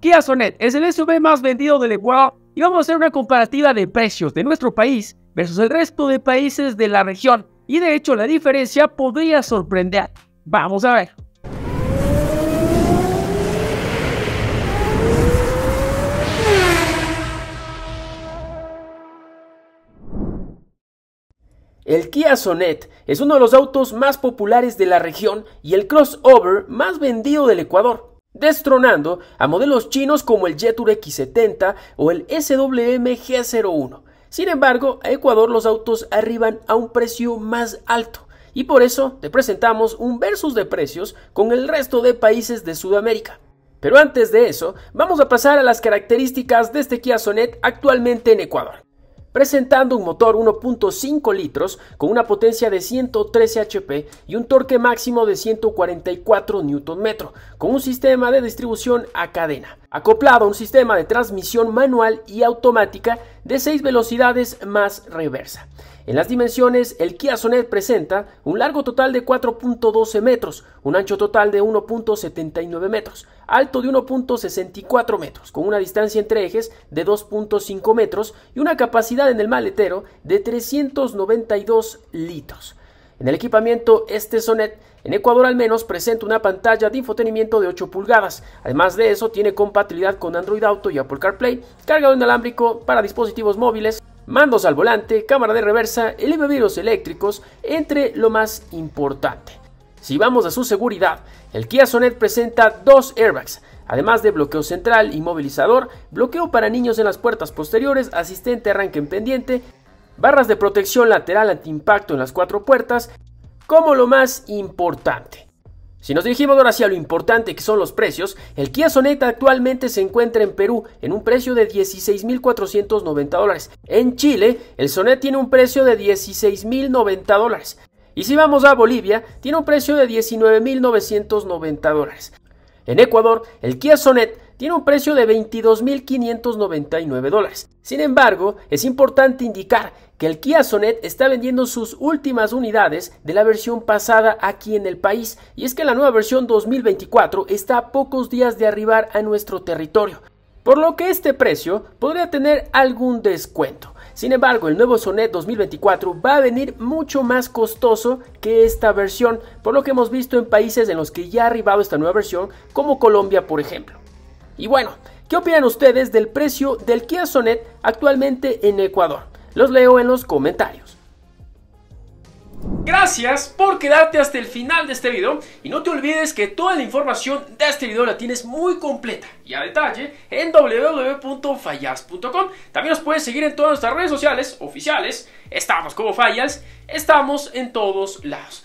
Kia Sonet es el SUV más vendido del Ecuador y vamos a hacer una comparativa de precios de nuestro país versus el resto de países de la región y de hecho la diferencia podría sorprender. Vamos a ver. El Kia Sonet es uno de los autos más populares de la región y el crossover más vendido del Ecuador destronando a modelos chinos como el Jetur X70 o el SWM G01. Sin embargo, a Ecuador los autos arriban a un precio más alto y por eso te presentamos un versus de precios con el resto de países de Sudamérica. Pero antes de eso, vamos a pasar a las características de este Kia Sonet actualmente en Ecuador presentando un motor 1.5 litros con una potencia de 113 HP y un torque máximo de 144 Nm, con un sistema de distribución a cadena, acoplado a un sistema de transmisión manual y automática de 6 velocidades más reversa. En las dimensiones, el Kia Sonet presenta un largo total de 4.12 metros, un ancho total de 1.79 metros, alto de 1.64 metros, con una distancia entre ejes de 2.5 metros y una capacidad en el maletero de 392 litros. En el equipamiento, este Sonet en Ecuador al menos presenta una pantalla de infotenimiento de 8 pulgadas. Además de eso, tiene compatibilidad con Android Auto y Apple CarPlay, cargado inalámbrico para dispositivos móviles, mandos al volante, cámara de reversa, elevadores eléctricos, entre lo más importante. Si vamos a su seguridad, el Kia Sonet presenta dos airbags, además de bloqueo central, inmovilizador, bloqueo para niños en las puertas posteriores, asistente arranque en pendiente, barras de protección lateral anti-impacto en las cuatro puertas, como lo más importante. Si nos dirigimos ahora hacia lo importante que son los precios, el Kia Sonet actualmente se encuentra en Perú en un precio de 16.490 dólares. En Chile, el Sonet tiene un precio de 16.090 dólares. Y si vamos a Bolivia, tiene un precio de 19.990 dólares. En Ecuador, el Kia Sonet tiene un precio de 22.599 dólares. Sin embargo, es importante indicar que el Kia Sonet está vendiendo sus últimas unidades de la versión pasada aquí en el país, y es que la nueva versión 2024 está a pocos días de arribar a nuestro territorio, por lo que este precio podría tener algún descuento. Sin embargo, el nuevo Sonet 2024 va a venir mucho más costoso que esta versión, por lo que hemos visto en países en los que ya ha arribado esta nueva versión, como Colombia por ejemplo. Y bueno, ¿qué opinan ustedes del precio del Kia Sonet actualmente en Ecuador? Los leo en los comentarios. Gracias por quedarte hasta el final de este video y no te olvides que toda la información de este video la tienes muy completa y a detalle en www.fallas.com. También nos puedes seguir en todas nuestras redes sociales oficiales. Estamos como Fallas, estamos en todos lados.